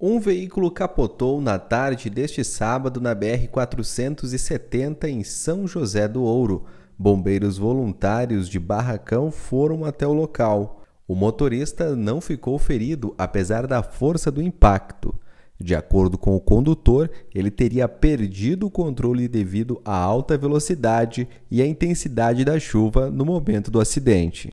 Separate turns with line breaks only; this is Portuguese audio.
Um veículo capotou na tarde deste sábado na BR-470 em São José do Ouro. Bombeiros voluntários de Barracão foram até o local. O motorista não ficou ferido, apesar da força do impacto. De acordo com o condutor, ele teria perdido o controle devido à alta velocidade e à intensidade da chuva no momento do acidente.